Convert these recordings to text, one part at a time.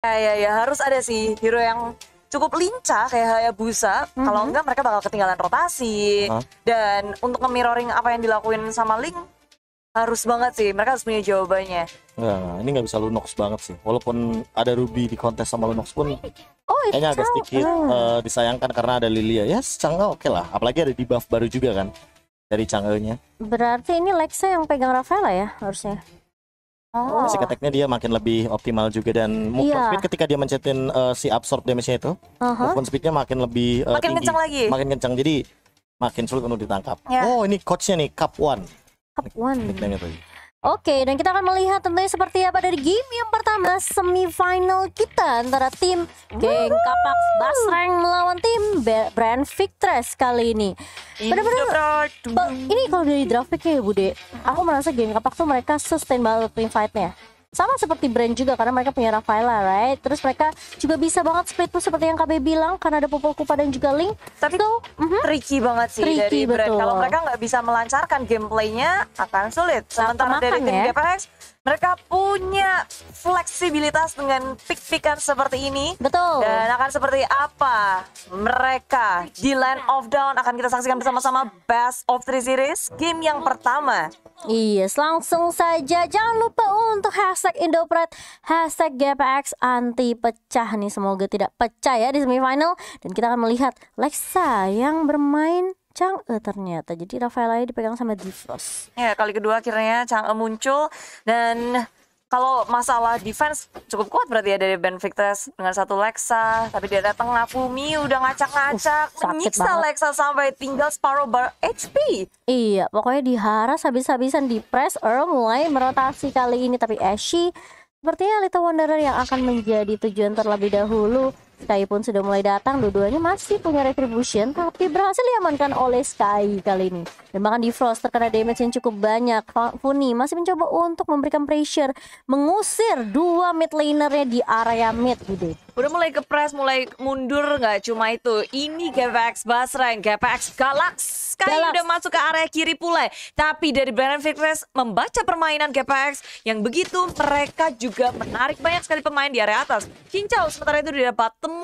Ya ya ya harus ada sih hero yang cukup lincah kayak Hayabusa. Mm -hmm. Kalau enggak mereka bakal ketinggalan rotasi. Huh? Dan untuk mirroring apa yang dilakuin sama Link harus banget sih. Mereka harus punya jawabannya. Nah, ini nggak bisa Lunox banget sih. Walaupun ada Ruby di kontes sama Lunox pun oh, kayaknya agak sedikit uh. uh, disayangkan karena ada Lilia. Ya, yes, Chang'e oke okay lah. Apalagi ada di buff baru juga kan dari Chang'e-nya. Berarti ini Lexa yang pegang Rafaela ya harusnya. Oh. Masih attack dia makin lebih optimal juga dan iya. movement yeah. speed ketika dia mencetin uh, si absorb damage-nya itu, uh-huh. movement speed-nya makin lebih uh, makin tinggi, kencang lagi. makin kencang. Jadi makin sulit untuk ditangkap. Yeah. Oh, ini coach-nya nih, Cup One. Cup One. Nick, nick Oke, dan kita akan melihat tentunya seperti apa dari game yang pertama semifinal kita antara tim geng Kapak Basreng melawan tim Brand Victress kali ini. Benar-benar ini kalau dari draft pick ya Bude, aku merasa geng Kapak tuh mereka sustain banget team fight-nya sama seperti brand juga karena mereka punya Rafaela right terus mereka juga bisa banget split push seperti yang KB bilang karena ada Popol Kupa dan juga Link tapi so, mm -hmm. tricky banget sih tricky, dari brand kalau mereka nggak bisa melancarkan gameplaynya akan sulit sementara dari tim ya? GPX mereka punya fleksibilitas dengan pick-pickan seperti ini. Betul. Dan akan seperti apa mereka di Land of Down akan kita saksikan bersama-sama Best of Three Series game yang pertama. Iya, yes, langsung saja jangan lupa untuk hashtag Indopret, hashtag GPX anti pecah nih semoga tidak pecah ya di semifinal dan kita akan melihat Lexa yang bermain Chang E ternyata. Jadi Rafaela dipegang sama Divos. Ya, kali kedua akhirnya Chang e muncul dan kalau masalah defense cukup kuat berarti ya dari Ben dengan satu Lexa tapi dia datang ngapumi udah ngacak-ngacak uh, menyiksa banget. Lexa sampai tinggal separuh bar HP iya pokoknya diharas habis-habisan di press Earl mulai merotasi kali ini tapi Ashy sepertinya Little Wanderer yang akan menjadi tujuan terlebih dahulu Sky pun sudah mulai datang, dua-duanya masih punya retribution, tapi berhasil diamankan oleh Sky kali ini. Dan bahkan frost, terkena damage yang cukup banyak. Funi masih mencoba untuk memberikan pressure, mengusir dua mid lanernya di area mid gitu. Udah mulai kepres, mulai mundur nggak cuma itu. Ini GPX Basra yang GPX Galax kali Galax. udah masuk ke area kiri pula. Tapi dari Brandon Fitness membaca permainan GPX yang begitu mereka juga menarik banyak sekali pemain di area atas. Cincau sementara itu didapat bottom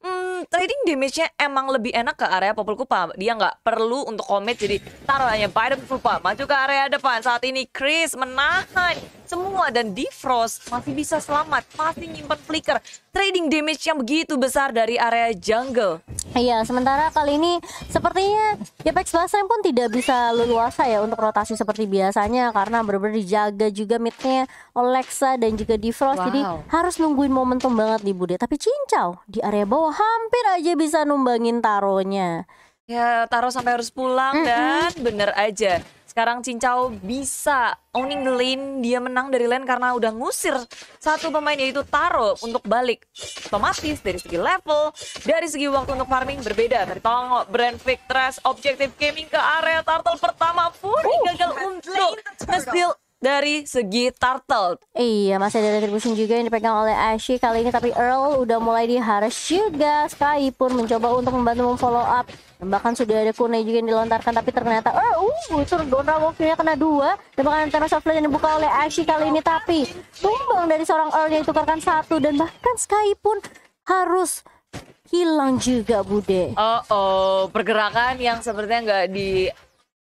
Hmm, trading damage-nya emang lebih enak ke area Popol Kupa. Dia nggak perlu untuk commit jadi taruhannya hanya Biden Kupa. Maju ke area depan. Saat ini Chris menahan semua dan Defrost masih bisa selamat, Pasti nyimpan flicker. Trading leading damage yang begitu besar dari area jungle. Iya, sementara kali ini sepertinya Apex Legends pun tidak bisa leluasa ya untuk rotasi seperti biasanya karena benar-benar dijaga juga midnya Alexa dan juga Defrost. Wow. Jadi harus nungguin momentum banget nih Bude. Tapi Cincau di area bawah hampir aja bisa numbangin taronya. Ya, taruh sampai harus pulang mm -hmm. dan bener aja. Sekarang Cincau bisa owning the lane. Dia menang dari lane karena udah ngusir satu pemain yaitu Taro untuk balik. Otomatis dari segi level, dari segi waktu untuk farming berbeda. Dari Tongo, Brand fake Victress, Objective Gaming ke area turtle pertama. pun oh. gagal untuk nge dari segi turtle. Iya, masih ada retribution juga yang dipegang oleh Ashi kali ini tapi Earl udah mulai diharas juga. Sky pun mencoba untuk membantu memfollow up. bahkan sudah ada Kunai juga yang dilontarkan tapi ternyata oh, uh, unsur Gondra waktunya kena dua. Dan bahkan Terra Softplay yang dibuka oleh Ashi kali ini tapi tumbang dari seorang Earl yang ditukarkan satu dan bahkan Sky pun harus hilang juga Bude. Oh, oh pergerakan yang sepertinya nggak di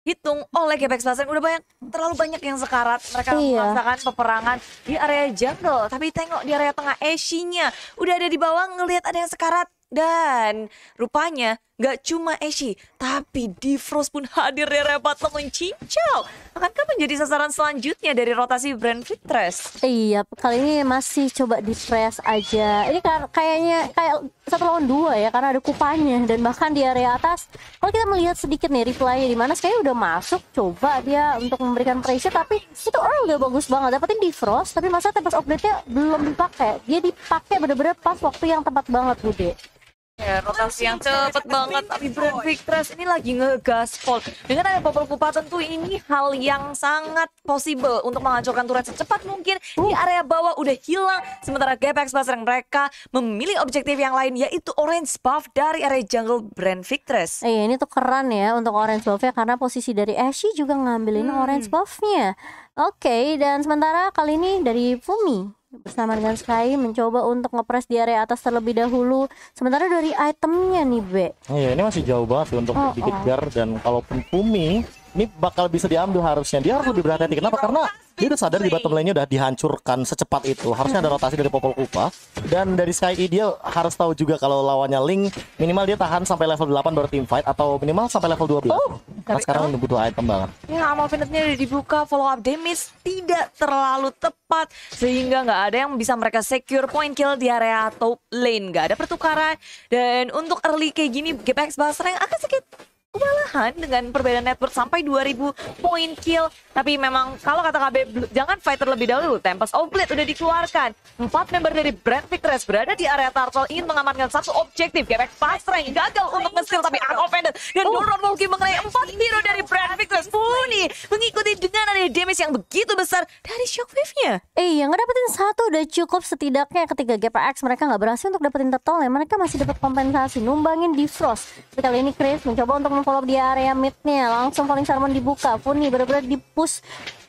dihitung oleh Gebex Plaza udah banyak terlalu banyak yang sekarat mereka iya. merasakan peperangan di area jungle tapi tengok di area tengah Ashinya udah ada di bawah ngelihat ada yang sekarat dan rupanya Gak cuma Eshi, tapi Defrost pun hadir di Rebattle mencincau. Akankah menjadi sasaran selanjutnya dari rotasi brand Fitres? Iya, kali ini masih coba di press aja. Ini kayaknya kayak satu lawan dua ya, karena ada kupanya. Dan bahkan di area atas, kalau kita melihat sedikit nih reply di mana kayaknya udah masuk, coba dia untuk memberikan pressure, tapi itu orang udah bagus banget. Dapetin Defrost, tapi masa tempat update-nya belum dipakai. Dia dipakai bener-bener pas waktu yang tepat banget, Bude. Ya, rotasi yang cepet banget, tapi Bro Victress ini lagi ngegas ngegaspol. Dengan ada popol pupa tentu ini hal yang sangat possible untuk menghancurkan turret secepat mungkin Ini di oh. area bawah udah hilang. Sementara GPX Blaster mereka memilih objektif yang lain yaitu orange buff dari area jungle Brand Victress. Iya, eh, ini tuh keren ya untuk orange buffnya karena posisi dari Ashi juga ngambilin hmm. orange buffnya. Oke, okay, dan sementara kali ini dari Fumi bersama dengan Sky mencoba untuk ngepres di area atas terlebih dahulu. Sementara dari itemnya nih Be. Oh iya ini masih jauh banget untuk oh, dikejar oh. dan kalaupun Pumi ini bakal bisa diambil harusnya. Dia harus lebih berhati-hati. Kenapa? Karena dia udah sadar di bottom lane-nya udah dihancurkan secepat itu. Harusnya ada rotasi dari Popol Kupa. Dan dari Sky e, dia harus tahu juga kalau lawannya Link minimal dia tahan sampai level 8 baru team fight atau minimal sampai level 12. Oh, Karena sekarang udah butuh item banget. Ya, amal finetnya udah dibuka, follow up damage tidak terlalu tepat sehingga nggak ada yang bisa mereka secure point kill di area top lane. Nggak ada pertukaran dan untuk early kayak gini GPX bahas yang akan sedikit kewalahan dengan perbedaan network sampai 2000 poin kill. Tapi memang kalau kata KB, jangan fight terlebih dahulu. Tempest oblet udah dikeluarkan. Empat member dari Brand Victress berada di area Turtle ingin mengamankan satu objektif. Gebek fast Rank gagal untuk nge tapi unoffended. Dan uh. Doron Mulki mengenai empat hero dari Brand Victress. Puni mengikuti dengan ada damage yang begitu besar dari Shockwave-nya. Eh, yang ngedapetin satu udah cukup setidaknya ketika GPX mereka nggak berhasil untuk dapetin Turtle ya. Mereka masih dapat kompensasi, numbangin di Frost. Tapi kali ini Chris mencoba untuk follow di area midnya langsung paling Sarman dibuka Funi bener-bener dipus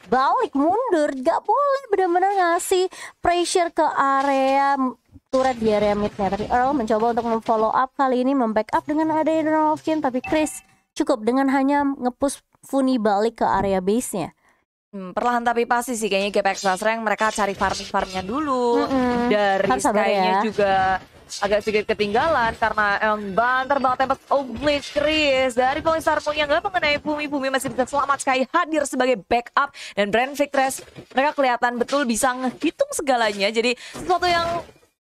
balik mundur gak boleh bener-bener ngasih pressure ke area turret di area midnya tapi Earl mencoba untuk memfollow up kali ini membackup dengan ada tapi Chris cukup dengan hanya ngepus Funi balik ke area base-nya Hmm, perlahan tapi pasti sih kayaknya GPX Rank mereka cari farming farmnya dulu mm -hmm. dari kayaknya ya. juga agak sedikit ketinggalan karena emang banter banget tempat oblige Chris dari Polisar yang gak mengenai Bumi Bumi masih bisa selamat sekali hadir sebagai backup dan brand Victress mereka kelihatan betul bisa ngehitung segalanya jadi sesuatu yang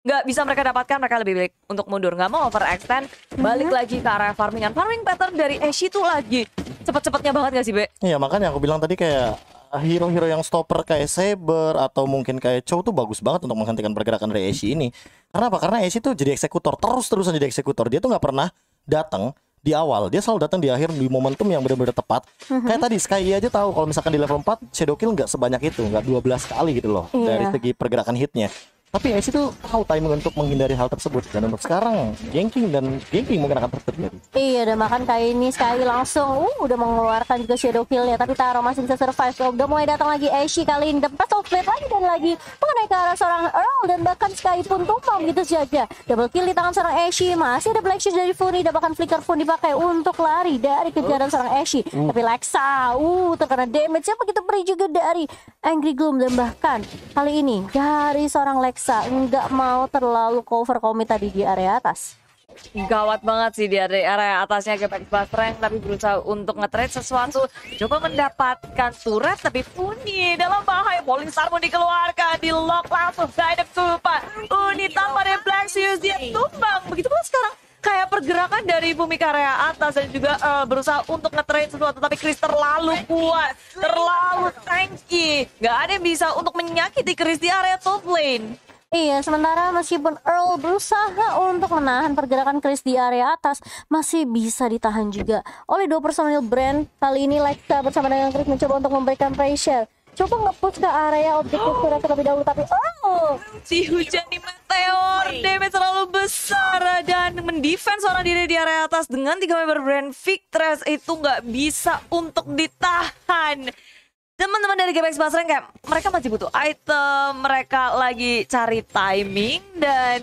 nggak bisa mereka dapatkan mereka lebih baik untuk mundur nggak mau overextend balik iya. lagi ke arah farmingan farming pattern dari Ashi itu lagi cepet-cepetnya banget gak sih Be? Iya makanya aku bilang tadi kayak hero-hero yang stopper kayak Saber atau mungkin kayak Chow tuh bagus banget untuk menghentikan pergerakan dari Ashi ini karena apa? Karena Ace itu jadi eksekutor terus terusan jadi eksekutor. Dia tuh nggak pernah datang di awal. Dia selalu datang di akhir di momentum yang benar-benar tepat. Mm-hmm. Kayak tadi Sky aja tahu kalau misalkan di level 4 Shadow Kill nggak sebanyak itu, nggak 12 kali gitu loh yeah. dari segi pergerakan hitnya tapi Ace itu tahu timing untuk menghindari hal tersebut dan untuk sekarang ganking dan ganking mungkin akan terjadi iya udah makan kayak ini sekali langsung uh udah mengeluarkan juga shadow killnya tapi Taro masih bisa survive so, oh, udah mulai datang lagi Aishi kali ini dapat outplay lagi dan lagi mengenai ke arah seorang Earl dan bahkan sekali pun tumpang gitu saja double kill di tangan seorang Aishi masih ada black shield dari Fury dan bahkan flicker pun dipakai untuk lari dari kejaran seorang Aishi hmm. tapi Lexa uh terkena damage siapa kita beri juga dari Angry Gloom dan bahkan kali ini dari seorang Lex dipaksa nggak mau terlalu cover komit tadi di area atas gawat banget sih di area, area atasnya Gepex Batreng tapi berusaha untuk ngetrade sesuatu coba mendapatkan turret tapi Uni dalam bahaya Bowling Star pun dikeluarkan di lock langsung guided Pak Uni tanpa refleksius dia tumbang begitu pula sekarang kayak pergerakan dari bumi karya atas dan juga uh, berusaha untuk ngetrade sesuatu tapi Chris terlalu kuat terlalu tanky nggak ada yang bisa untuk menyakiti Chris di area top lane Iya, sementara meskipun Earl berusaha untuk menahan pergerakan Chris di area atas, masih bisa ditahan juga oleh dua personil brand. Kali ini Lexa bersama dengan Chris mencoba untuk memberikan pressure. Coba ngepush ke area objektif Kira terlebih dahulu, tapi oh! Si hujan di meteor, damage terlalu besar dan mendefense orang diri di area atas dengan tiga member brand Victress itu nggak bisa untuk ditahan teman-teman dari GPX Basreng kayak mereka masih butuh item, mereka lagi cari timing dan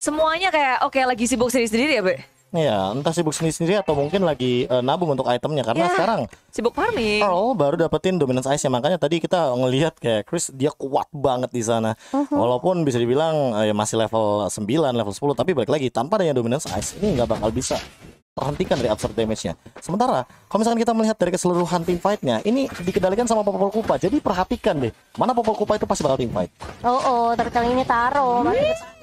semuanya kayak oke okay, lagi sibuk sendiri-sendiri ya, Be? Iya, entah sibuk sendiri-sendiri atau mungkin lagi uh, nabung untuk itemnya karena yeah, sekarang sibuk farming. Earl baru dapetin dominance ice ya makanya tadi kita ngelihat kayak Chris dia kuat banget di sana. Uh -huh. Walaupun bisa dibilang uh, ya masih level 9, level 10 tapi balik lagi tanpa adanya dominance ice ini nggak bakal bisa terhentikan dari absorb damage-nya. Sementara kalau misalkan kita melihat dari keseluruhan team fight-nya, ini dikendalikan sama Popol Kupa. Jadi perhatikan deh, mana Popol Kupa itu pasti bakal team fight. Oh, oh terkali ini taro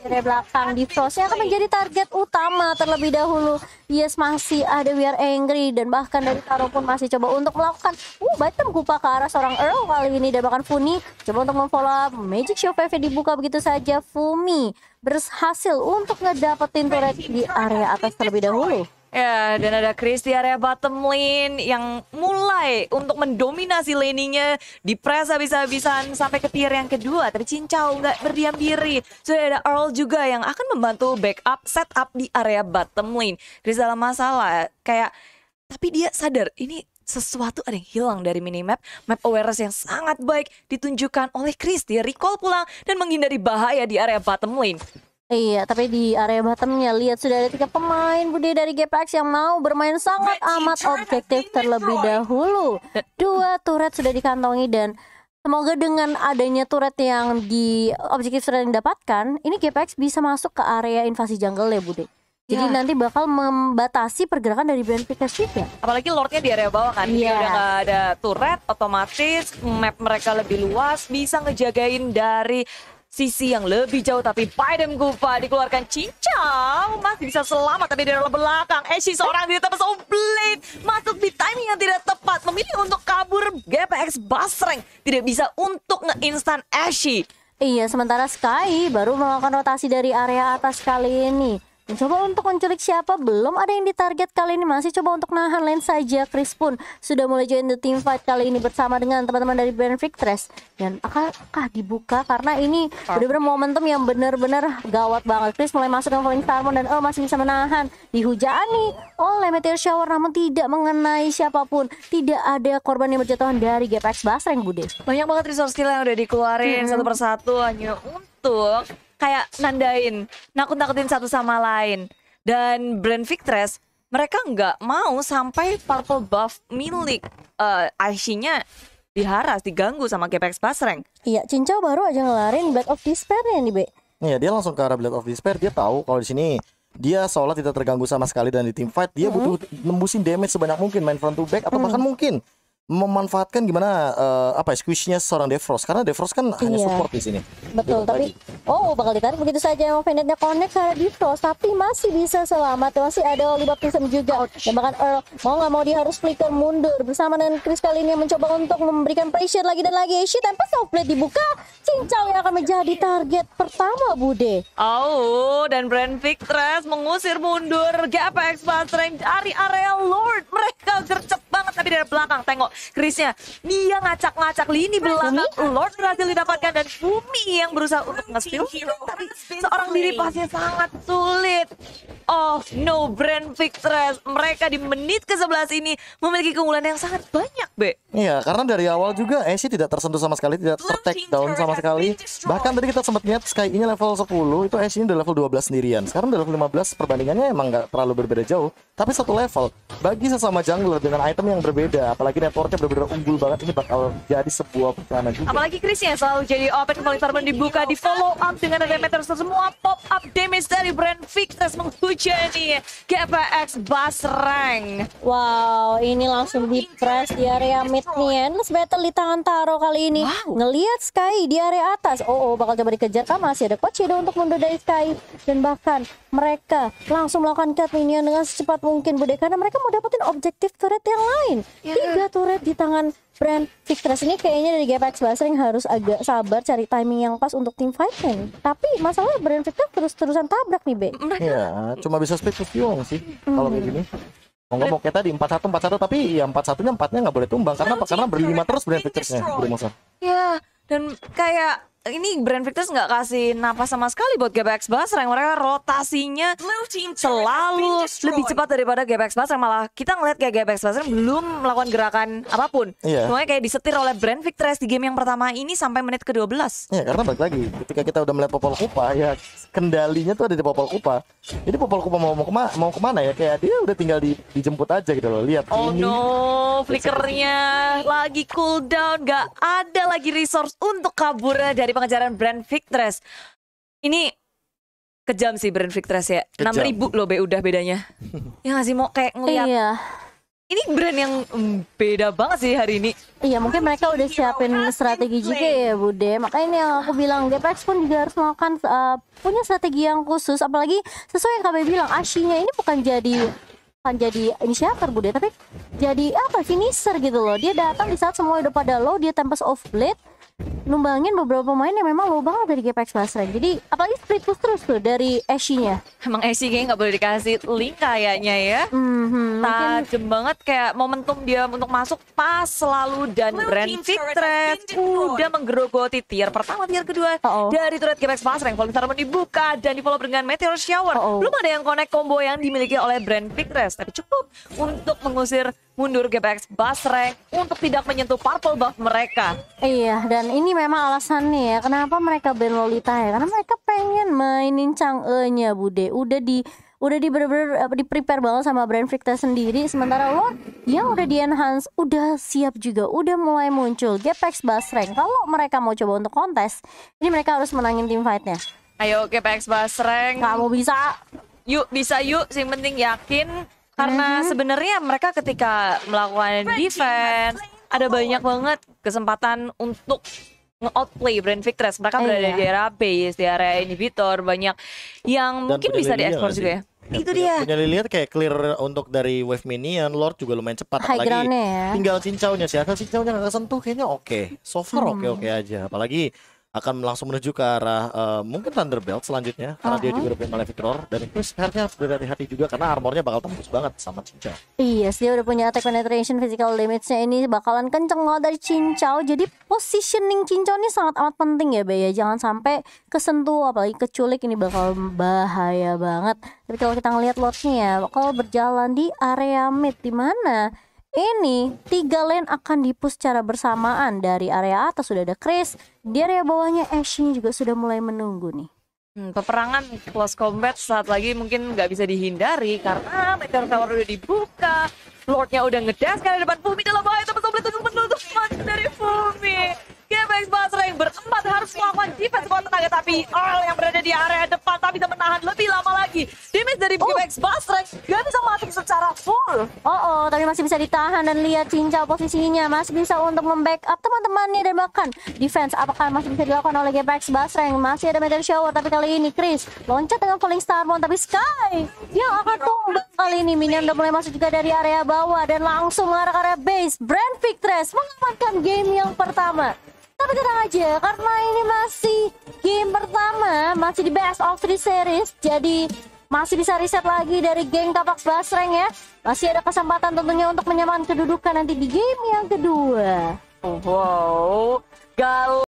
dari belakang di frost akan menjadi target utama terlebih dahulu. Yes masih ada We Are Angry dan bahkan dari Taro pun masih coba untuk melakukan uh bottom kupa ke arah seorang Earl kali ini dan bahkan Funi coba untuk memfollow up. Magic Show PV dibuka begitu saja Fumi berhasil untuk ngedapetin turret di area atas terlebih dahulu. Ya, dan ada Chris di area bottom lane yang mulai untuk mendominasi laningnya di press habis-habisan sampai ke tier yang kedua. tapi Cincau nggak berdiam diri. Sudah ada Earl juga yang akan membantu backup setup di area bottom lane. Chris dalam masalah kayak tapi dia sadar ini sesuatu ada yang hilang dari minimap. Map awareness yang sangat baik ditunjukkan oleh Chris. Dia recall pulang dan menghindari bahaya di area bottom lane. Iya, tapi di area bottomnya lihat sudah ada tiga pemain Budi dari GPX yang mau bermain sangat amat objektif terlebih dahulu. Dua turret sudah dikantongi dan semoga dengan adanya turret yang di objektif sudah didapatkan, ini GPX bisa masuk ke area invasi jungle ya Budi. Jadi ya. nanti bakal membatasi pergerakan dari brand Pikachu ya. Apalagi lordnya di area bawah kan. Iya, udah ada turret, otomatis map mereka lebih luas, bisa ngejagain dari sisi yang lebih jauh tapi Biden Gufa dikeluarkan cincau masih bisa selamat tapi dari belakang Ashi eh, seorang diri tepat oh blade masuk di timing yang tidak tepat memilih untuk kabur GPX Basreng tidak bisa untuk ngeinstan Ashi Iya sementara Sky baru melakukan rotasi dari area atas kali ini Mencoba untuk menculik siapa belum ada yang ditarget kali ini masih coba untuk nahan lain saja Chris pun sudah mulai join the team fight kali ini bersama dengan teman-teman dari Band Victress dan akankah dibuka karena ini ah. benar-benar momentum yang benar-benar gawat banget Chris mulai masuk ke Falling salmon dan oh masih bisa menahan dihujani oleh Meteor Shower namun tidak mengenai siapapun tidak ada korban yang berjatuhan dari GPX Basreng Bude banyak banget resource skill yang udah dikeluarin hmm. satu persatu hanya untuk kayak nandain nakut-nakutin satu sama lain dan brand Victress mereka nggak mau sampai purple buff milik uh, eh, ic nya diharas, diganggu sama GPX Plus Iya, Cincau baru aja ngelarin Black of Despair ya nih, Be. Iya, dia langsung ke arah Black of Despair, dia tahu kalau di sini dia seolah tidak terganggu sama sekali dan di tim fight dia hmm. butuh nembusin damage sebanyak mungkin main front to back atau hmm. bahkan mungkin memanfaatkan gimana uh, apa ya, squishnya seorang Defrost karena Defrost kan iya. hanya support di sini. Betul, Betul tapi lagi. oh bakal ditarik begitu saja yang Venetnya connect sama Defrost tapi masih bisa selamat masih ada Oli Baptism juga Ouch. dan bahkan Earl mau nggak mau dia harus flicker mundur bersama dengan Chris kali ini yang mencoba untuk memberikan pressure lagi dan lagi Ishi tanpa softplate dibuka Cincau yang akan menjadi target pertama Bude. Oh dan Brand Victress mengusir mundur GPX Fast Range dari area Lord mereka gercep banget tapi dari belakang tengok Chrisnya. Dia ngacak-ngacak lini belakang Lord berhasil didapatkan dan Bumi yang berusaha untuk nge-steal tapi seorang diri pasti sangat sulit. Oh no brand victress. mereka di menit ke-11 ini memiliki keunggulan yang sangat banyak, Be. Iya, karena dari awal juga Ashe tidak tersentuh sama sekali, tidak tertek down sama sekali. Bahkan tadi kita sempat lihat Sky ini level 10, itu Ashe ini udah level 12 sendirian. Sekarang udah level 15, perbandingannya emang nggak terlalu berbeda jauh, tapi satu level. Bagi sesama jungler dengan item yang berbeda, apalagi network supportnya benar-benar unggul banget ini bakal jadi sebuah pertahanan juga. Apalagi Chris yang selalu jadi open kembali Tarman dibuka di follow up dengan ada meters semua pop up damage dari brand Victus menghujani GPX Basrang. Wow, ini langsung di press di area mid nih endless ya. battle di tangan Taro kali ini. Wow. Ngelihat Sky di area atas. Oh, oh bakal coba dikejar kan masih ada Coach Shadow untuk mendodai Sky dan bahkan mereka langsung melakukan cut minion dengan secepat mungkin Bude karena mereka mau dapetin objektif turret yang lain. Yeah. Tiga turret di tangan brand Victress ini kayaknya dari GPX Basel yang harus agak sabar cari timing yang pas untuk tim fighting. Tapi masalahnya brand Victress terus-terusan tabrak nih, Be. Iya, cuma bisa split fusion sih hmm. kalau kayak gini. Mau nggak mau kayak tadi empat satu empat satu tapi ya empat satunya empatnya nggak boleh tumbang karena Karena berlima terus brand Victressnya. Ya, dan kayak ini Brand Victus nggak kasih napas sama sekali buat GBX yang Mereka rotasinya selalu lebih cepat daripada GBX Basreng. Malah kita ngeliat kayak GBX Basreng belum melakukan gerakan apapun. Iya. Semuanya kayak disetir oleh Brand Victors di game yang pertama ini sampai menit ke-12. Iya, karena balik lagi. Ketika kita udah melihat Popol Kupa, ya kendalinya tuh ada di Popol Kupa. Jadi Popol Kupa mau, mau, kema mau kemana ya? Kayak dia udah tinggal di, dijemput aja gitu loh. Lihat oh ini. no, flickernya lagi cooldown. nggak ada lagi resource untuk kabur dari pengejaran brand Victress. Ini kejam sih brand Victress ya. Enam ribu loh be udah bedanya. ya gak sih mau kayak ngeliat. Iya. Ini brand yang mm, beda banget sih hari ini. Iya mungkin mereka udah siapin strategi juga ya Bude. Makanya ini yang aku bilang GPX pun juga harus melakukan uh, punya strategi yang khusus. Apalagi sesuai yang KB bilang Ashinya ini bukan jadi bukan jadi inisiator Bude tapi jadi apa finisher gitu loh. Dia datang di saat semua udah pada low dia tempest off blade numbangin beberapa pemain yang memang low banget dari GPX Basren. Jadi apalagi split push terus tuh dari ashy nya Emang Ashy kayaknya nggak boleh dikasih link kayaknya ya. Mm-hmm, Tajam banget kayak momentum dia untuk masuk pas selalu dan Blue brand Fitret udah menggerogoti tier pertama, tier kedua Uh-oh. dari turret GPX Basren. Kalau misalnya dibuka dan di follow dengan Meteor Shower. Uh-oh. Belum ada yang connect combo yang dimiliki oleh brand Fitret. Tapi cukup untuk mengusir mundur GPX rank untuk tidak menyentuh purple buff mereka. Iya, dan ini memang alasannya ya kenapa mereka ban Lolita ya. Karena mereka pengen mainin Chang'e-nya Bude. Udah di udah di bener-bener eh, di prepare banget sama brand Victor sendiri sementara lo yang udah di enhance udah siap juga udah mulai muncul GPX rank kalau mereka mau coba untuk kontes ini mereka harus menangin tim fightnya ayo GPX rank kamu bisa yuk bisa yuk sing penting yakin karena nah, iya. sebenarnya mereka ketika melakukan defense ada banyak banget kesempatan untuk nge-outplay Brand Victress. Mereka berada di area iya. base, di area inhibitor, banyak yang Dan mungkin bisa diekspor juga ya. Ya, itu punya, dia. Punya lihat kayak clear untuk dari wave minion, Lord juga lumayan cepat High apalagi ya. tinggal cincaunya sih. Asal cincaunya nggak kesentuh kayaknya oke. Okay. So far oke hmm. oke okay, okay aja. Apalagi akan langsung menuju ke arah uh, mungkin Thunderbolt selanjutnya karena uh -huh. dia juga udah punya Maleficor dan Chris Hairnya berhati dari hati juga karena armornya bakal tembus banget sama Cincau. Iya, yes, dia udah punya attack penetration physical damage-nya ini bakalan kenceng banget dari Cincau. Jadi positioning Cincau ini sangat amat penting ya, Be ya. Jangan sampai kesentuh apalagi keculik ini bakal bahaya banget. Tapi kalau kita ngelihat lotnya ya, bakal berjalan di area mid dimana ini tiga lane akan dipus secara bersamaan dari area atas sudah ada Chris di area bawahnya Ashley juga sudah mulai menunggu nih Hmm, peperangan close combat saat lagi mungkin nggak bisa dihindari karena meteor tower udah dibuka, lordnya udah ngedas karena depan Fumi dalam bahaya sobat teman menutup mata dari Fumi. Flex Blaster yang berempat harus melakukan defense buat tenaga tapi Earl yang berada di area depan tapi bisa menahan lebih lama lagi. Damage dari oh. Flex Blaster gak bisa mati secara full. Oh oh tapi masih bisa ditahan dan lihat Cincau posisinya masih bisa untuk membackup teman-temannya dan bahkan defense apakah masih bisa dilakukan oleh Flex Blaster yang masih ada meter shower tapi kali ini Chris loncat dengan falling starmon tapi Sky dia akan tumbang kali ini minion udah mulai masuk juga dari area bawah dan langsung mengarah ke area base. Brand Victress mengamankan game yang pertama. Tapi tenang aja, karena ini masih game pertama, masih di best of three series, jadi masih bisa riset lagi dari geng tapak basreng ya. Masih ada kesempatan tentunya untuk menyamakan kedudukan nanti di game yang kedua. Oh, wow, galau.